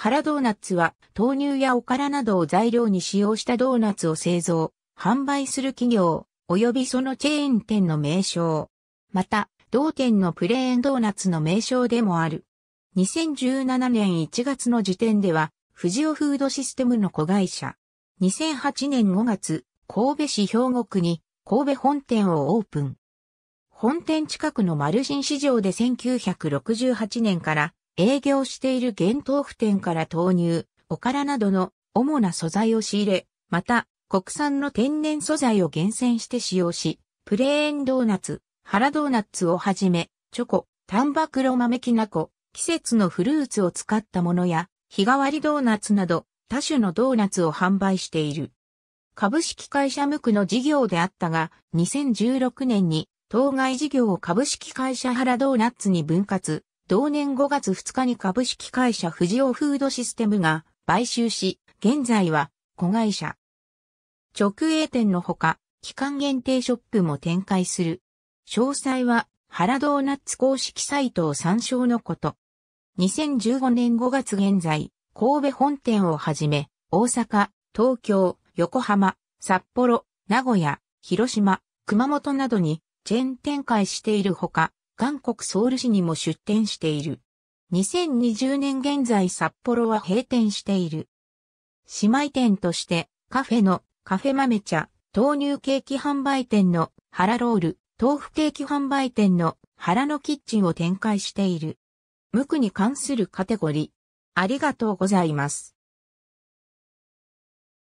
原ドーナツは豆乳やおからなどを材料に使用したドーナツを製造、販売する企業、及びそのチェーン店の名称。また、同店のプレーンドーナツの名称でもある。2017年1月の時点では、富士オフードシステムの子会社。2008年5月、神戸市兵庫区に神戸本店をオープン。本店近くのマルシン市場で1968年から営業している原豆腐店から豆乳、おからなどの主な素材を仕入れ、また、国産の天然素材を厳選して使用し、プレーンドーナツ、ハラドーナツをはじめ、チョコ、タンバクロ豆きなこ、季節のフルーツを使ったものや、日替わりドーナツなど、多種のドーナツを販売している。株式会社無垢の事業であったが、2016年に、当該事業を株式会社ハラドーナツに分割、同年5月2日に株式会社富士オフードシステムが買収し、現在は子会社。直営店のほか、期間限定ショップも展開する。詳細は、原ドーナッツ公式サイトを参照のこと。2015年5月現在、神戸本店をはじめ、大阪、東京、横浜、札幌、名古屋、広島、熊本などにチェーン展開しているほか、韓国ソウル市にも出店している。2020年現在札幌は閉店している。姉妹店としてカフェのカフェ豆茶、豆乳ケーキ販売店のハラロール、豆腐ケーキ販売店の原のキッチンを展開している。無垢に関するカテゴリー。ありがとうございます。